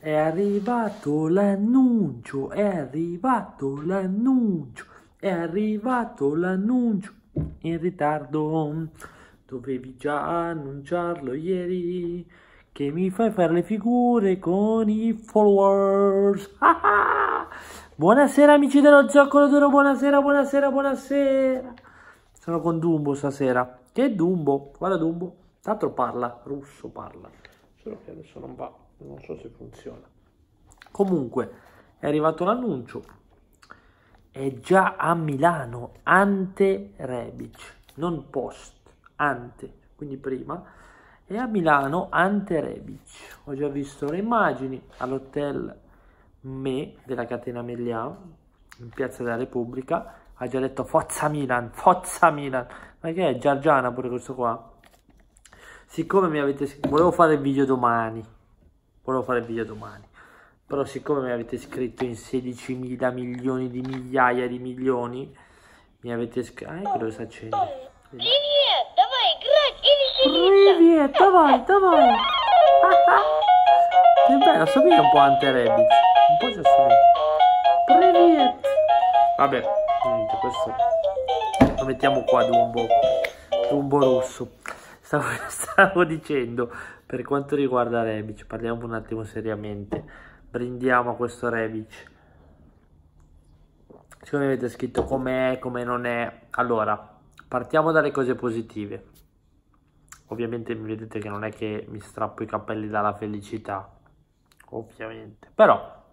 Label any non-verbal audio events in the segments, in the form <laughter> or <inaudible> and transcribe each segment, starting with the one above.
È arrivato l'annuncio, è arrivato l'annuncio, è arrivato l'annuncio in ritardo. Dovevi già annunciarlo ieri che mi fai fare le figure con i followers. Ah, ah. buonasera amici dello Zoccolo d'Oro, buonasera, buonasera, buonasera. Sono con Dumbo stasera. Che Dumbo? Guarda Dumbo, tanto parla, russo parla. Solo che adesso non va non so se funziona comunque è arrivato l'annuncio è già a Milano ante Rebic non post ante quindi prima è a Milano ante Rebic ho già visto le immagini all'hotel Me della catena Melià in piazza della Repubblica ha già detto Forza Milan, Forza Milan ma che è Giargiana pure questo qua siccome mi avete volevo fare il video domani volevo fare il video domani però siccome mi avete scritto in 16 mila milioni di migliaia di milioni mi avete scritto ah ecco dove si accende Привет, давай играть и веселиться. Привет, давай, давай. Che bello, assomiglia un po' a Hunter Rabbit. Un po' ci assomiglia. Привет. Vabbè, niente, questo lo mettiamo qua Dumbo. Dumbo rosso. Stavo, <laughs> stavo dicendo, per quanto riguarda Rebic, parliamo un attimo seriamente, brindiamo a questo Rebic. Siccome avete scritto com'è, come non è, allora, partiamo dalle cose positive. Ovviamente mi vedete che non è che mi strappo i capelli dalla felicità, ovviamente, però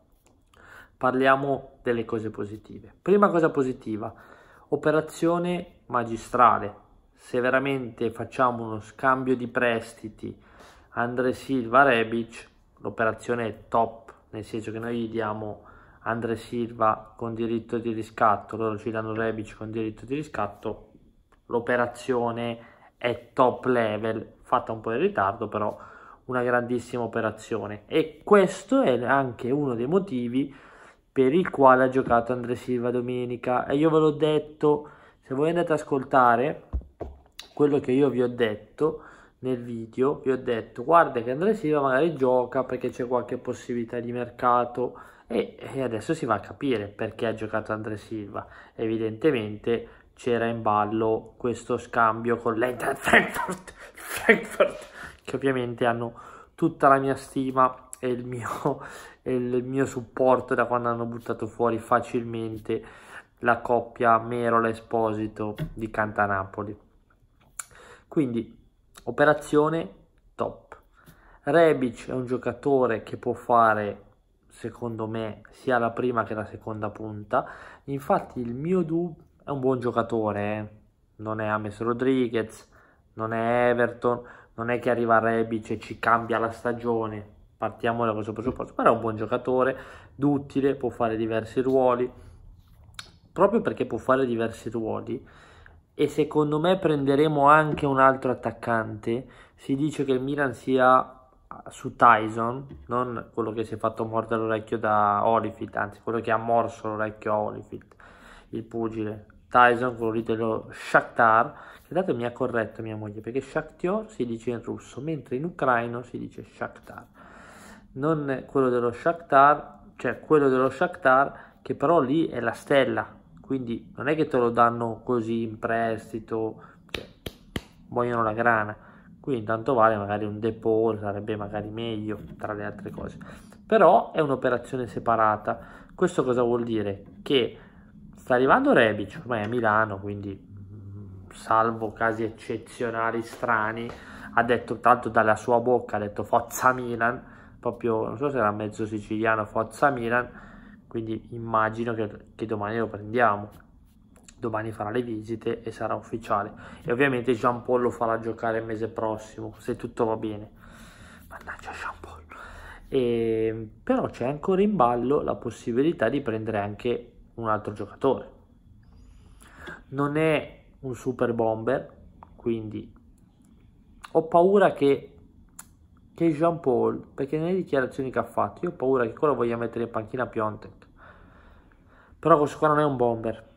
parliamo delle cose positive. Prima cosa positiva, operazione magistrale. Se veramente facciamo uno scambio di prestiti Andre Silva Rebic l'operazione è top nel senso che noi gli diamo Andre Silva con diritto di riscatto loro ci danno Rebic con diritto di riscatto l'operazione è top level fatta un po' in ritardo però una grandissima operazione e questo è anche uno dei motivi per il quale ha giocato Andre Silva domenica e io ve l'ho detto se voi andate ad ascoltare quello che io vi ho detto nel video vi ho detto guarda che Andrea Silva magari gioca perché c'è qualche possibilità di mercato e, e, adesso si va a capire perché ha giocato Andrea Silva evidentemente c'era in ballo questo scambio con l'Eintracht Frankfurt, <laughs> Frankfurt che ovviamente hanno tutta la mia stima e il mio, e il mio supporto da quando hanno buttato fuori facilmente la coppia Merola Esposito di Cantanapoli quindi operazione top. Rebic è un giocatore che può fare, secondo me, sia la prima che la seconda punta. Infatti il mio dubbio è un buon giocatore, eh? non è Ames Rodriguez, non è Everton, non è che arriva Rebic e ci cambia la stagione, partiamo da questo presupposto, però è un buon giocatore, duttile, può fare diversi ruoli, proprio perché può fare diversi ruoli e secondo me prenderemo anche un altro attaccante. Si dice che il Milan sia ah, su Tyson, non quello che si è fatto mordere l'orecchio da Olifield, anzi quello che ha morso l'orecchio a Olifield, il pugile. Tyson, quello lì dello Shakhtar, che dato mi ha corretto mia moglie, perché Shakhtar si dice in russo, mentre in ucraino si dice Shakhtar. Non quello dello Shakhtar, cioè quello dello Shakhtar, che però lì è la stella, quindi non è che te lo danno così in prestito, cioè, vogliono la grana, quindi intanto vale magari un depot, sarebbe magari meglio tra le altre cose, però è un'operazione separata, questo cosa vuol dire? Che sta arrivando Rebic, ormai a Milano, quindi mm, salvo casi eccezionali, strani, ha detto tanto dalla sua bocca, ha detto Fozza Milan, proprio non so se era mezzo siciliano, forza Milan, quindi immagino che, che domani lo prendiamo domani farà le visite e sarà ufficiale e ovviamente Jean Paul lo farà giocare il mese prossimo se tutto va bene mannaggia Jean Paul e, ehm, però c'è ancora in ballo la possibilità di prendere anche un altro giocatore non è un super bomber quindi ho paura che che Jean Paul perché nelle dichiarazioni che ha fatto io ho paura che quello voglia mettere in panchina Piontek però questo qua non è un bomber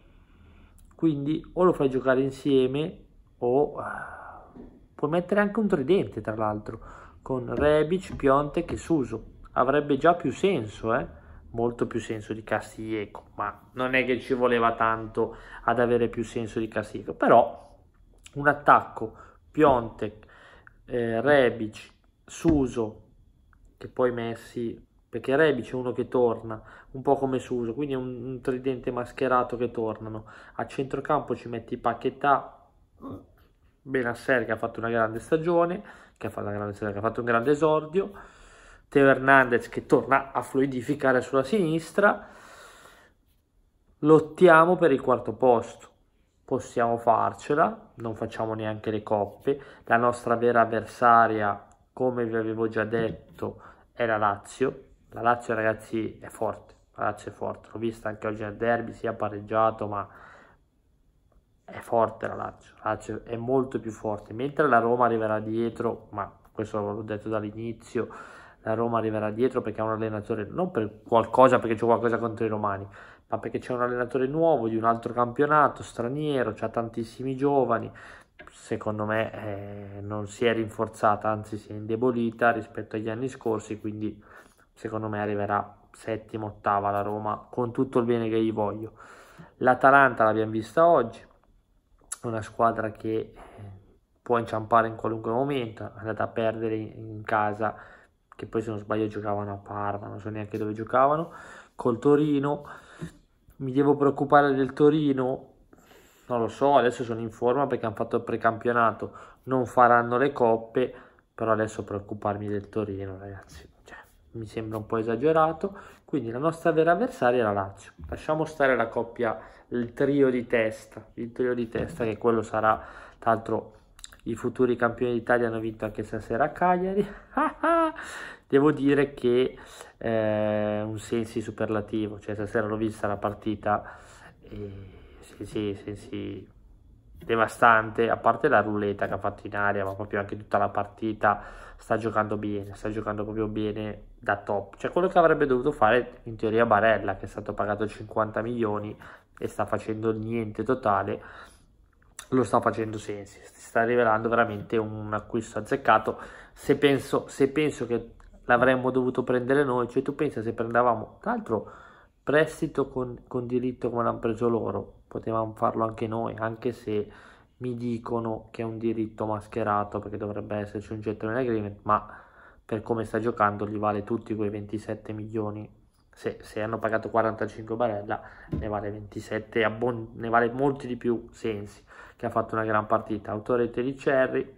quindi o lo fai giocare insieme o ah, puoi mettere anche un tridente tra l'altro con Rebic, Piontek e Suso avrebbe già più senso eh? molto più senso di Castiglieco ma non è che ci voleva tanto ad avere più senso di Castiglieco però un attacco Piontek, eh, Rebic, Suso che poi Messi perché Rebic è uno che torna, un po' come Suso, quindi è un, un, tridente mascherato che tornano. A centrocampo ci metti Pacchettà, Benasser che ha fatto una grande stagione, che ha fatto, grande stagione, che ha fatto un grande esordio, Teo Hernandez che torna a fluidificare sulla sinistra. Lottiamo per il quarto posto, possiamo farcela, non facciamo neanche le coppe, la nostra vera avversaria, come vi avevo già detto, è la Lazio, la Lazio ragazzi è forte, la Lazio è forte, l'ho vista anche oggi nel derby, si è pareggiato ma è forte la Lazio, la Lazio è molto più forte, mentre la Roma arriverà dietro, ma questo l'ho detto dall'inizio, la Roma arriverà dietro perché ha un allenatore, non per qualcosa, perché c'è qualcosa contro i romani, ma perché c'è un allenatore nuovo di un altro campionato, straniero, c'ha tantissimi giovani, secondo me eh, non si è rinforzata, anzi si è indebolita rispetto agli anni scorsi, quindi secondo me arriverà settima, ottava la Roma, con tutto il bene che gli voglio. L'Atalanta l'abbiamo vista oggi, una squadra che eh, può inciampare in qualunque momento, è andata a perdere in casa, che poi se non sbaglio giocavano a Parma, non so neanche dove giocavano, col Torino. Mi devo preoccupare del Torino? Non lo so, adesso sono in forma perché hanno fatto il precampionato, non faranno le coppe, però adesso preoccuparmi del Torino, ragazzi mi sembra un po' esagerato, quindi la nostra vera avversaria è la Lazio. Lasciamo stare la coppia, il trio di testa, il trio di testa che quello sarà, tra l'altro i futuri campioni d'Italia hanno vinto anche stasera a Cagliari. <laughs> Devo dire che eh, un sensi superlativo, cioè stasera l'ho vista la partita e sì, sì, sensi devastante, a parte la ruleta che ha fatto in aria, ma proprio anche tutta la partita, sta giocando bene, sta giocando proprio bene da top. Cioè quello che avrebbe dovuto fare in teoria Barella, che è stato pagato 50 milioni e sta facendo niente totale, lo sta facendo Sensi, si sta rivelando veramente un acquisto azzeccato. Se penso, se penso che l'avremmo dovuto prendere noi, cioè tu pensa se prendevamo, tra l'altro prestito con, con diritto come l'hanno preso loro, potevamo farlo anche noi, anche se mi dicono che è un diritto mascherato perché dovrebbe esserci un gentleman agreement, ma per come sta giocando gli vale tutti quei 27 milioni. Se, se hanno pagato 45 Barella ne vale 27, bon, ne vale molti di più Sensi che ha fatto una gran partita, autorete di Cerri,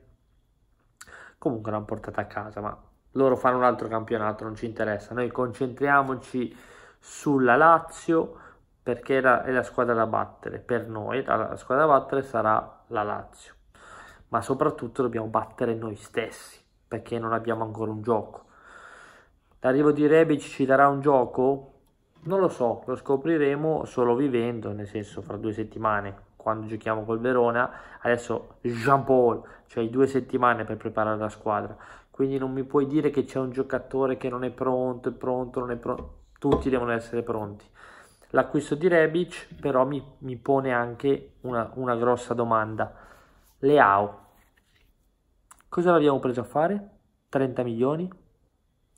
comunque l'hanno portata a casa, ma loro fanno un altro campionato, non ci interessa, noi concentriamoci sulla Lazio, perché è la, è la squadra da battere, per noi la, la squadra da battere sarà la Lazio, ma soprattutto dobbiamo battere noi stessi, perché non abbiamo ancora un gioco. L'arrivo di Rebic ci darà un gioco? Non lo so, lo scopriremo solo vivendo, nel senso fra due settimane, quando giochiamo col Verona. Adesso Jean Paul, cioè due settimane per preparare la squadra. Quindi non mi puoi dire che c'è un giocatore che non è pronto, è pronto, non è pronto. Tutti devono essere pronti. L'acquisto di Rebic però mi, mi pone anche una, una grossa domanda. Leao, cosa l'abbiamo preso a fare? 30 milioni?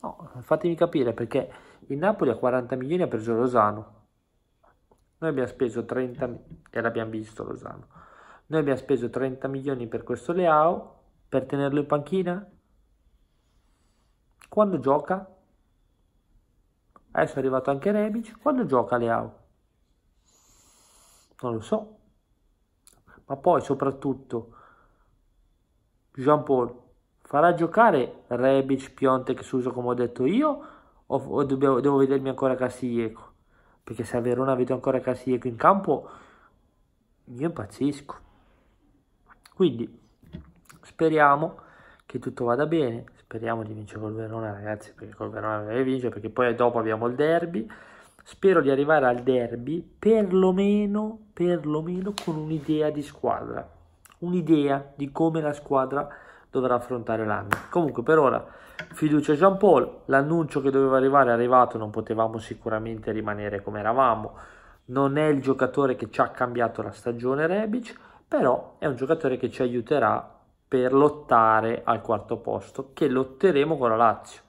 No, fatemi capire perché il Napoli a 40 milioni ha preso Rosano. Noi abbiamo speso 30 e l'abbiamo visto Rosano. Noi abbiamo speso 30 milioni per questo Leao per tenerlo in panchina. Quando gioca Adesso eh, è arrivato anche Rebic. Quando gioca Leao? Non lo so. Ma poi soprattutto Jean Paul farà giocare Rebic, Piontek, Suso come ho detto io o, o devo, devo, vedermi ancora Casieco? Perché se a Verona avete ancora Casieco in campo io impazzisco. Quindi speriamo che tutto vada bene, Speriamo di vincere col Verona, ragazzi, perché col Verona deve vincere, perché poi dopo abbiamo il derby. Spero di arrivare al derby perlomeno, perlomeno con un'idea di squadra, un'idea di come la squadra dovrà affrontare l'anno. Comunque per ora fiducia Jean Paul, l'annuncio che doveva arrivare è arrivato, non potevamo sicuramente rimanere come eravamo, non è il giocatore che ci ha cambiato la stagione Rebic, però è un giocatore che ci aiuterà per lottare al quarto posto, che lotteremo con la Lazio.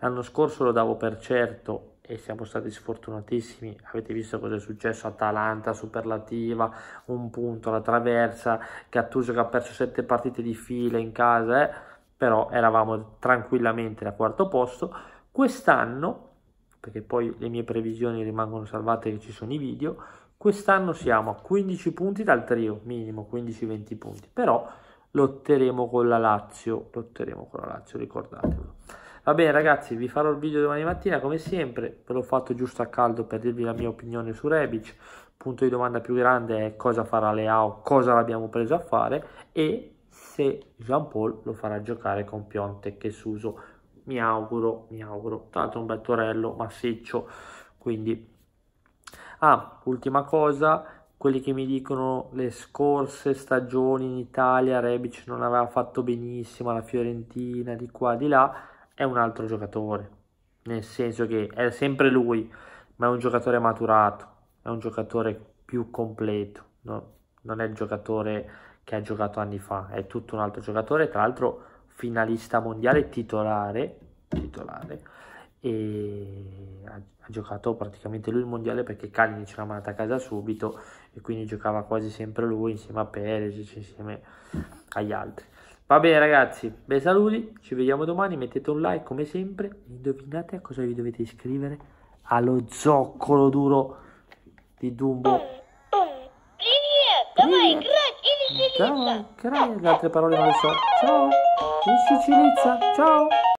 L'anno scorso lo davo per certo e siamo stati sfortunatissimi, avete visto cosa è successo, Atalanta superlativa, un punto la traversa, Cattuso che ha perso sette partite di fila in casa, eh? però eravamo tranquillamente al quarto posto. Quest'anno perché poi le mie previsioni rimangono salvate che ci sono i video, quest'anno siamo a 15 punti dal trio, minimo 15-20 punti, però lotteremo con la Lazio, lotteremo con la Lazio, ricordatevelo. Va bene ragazzi, vi farò il video domani mattina come sempre, ve l'ho fatto giusto a caldo per dirvi la mia opinione su Rebic, punto di domanda più grande è cosa farà Leao, cosa l'abbiamo preso a fare e se Jean Paul lo farà giocare con Piontek che Suso, mi auguro, mi auguro, tra l'altro un bel torello massiccio, quindi... Ah, ultima cosa, quelli che mi dicono le scorse stagioni in Italia Rebic non aveva fatto benissimo alla Fiorentina di qua di là è un altro giocatore nel senso che è sempre lui ma è un giocatore maturato è un giocatore più completo no? non è il giocatore che ha giocato anni fa è tutto un altro giocatore tra l'altro finalista mondiale titolare titolare e ha, ha, giocato praticamente lui il mondiale perché Kalinic l'ha mandato a casa subito e quindi giocava quasi sempre lui insieme a Perez, cioè insieme agli altri. Va bene ragazzi, bei saluti, ci vediamo domani, mettete un like come sempre e indovinate a cosa vi dovete iscrivere allo zoccolo duro di Dumbo. Ciao, le altre parole non le so. Ciao, in Sicilizza, ciao.